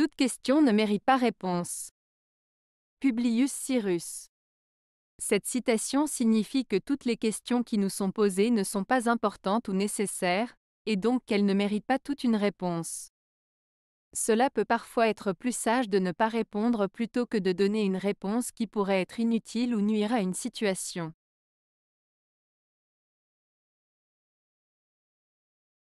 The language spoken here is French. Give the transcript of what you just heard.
Toute question ne mérite pas réponse. Publius Cyrus. Cette citation signifie que toutes les questions qui nous sont posées ne sont pas importantes ou nécessaires, et donc qu'elles ne méritent pas toute une réponse. Cela peut parfois être plus sage de ne pas répondre plutôt que de donner une réponse qui pourrait être inutile ou nuire à une situation.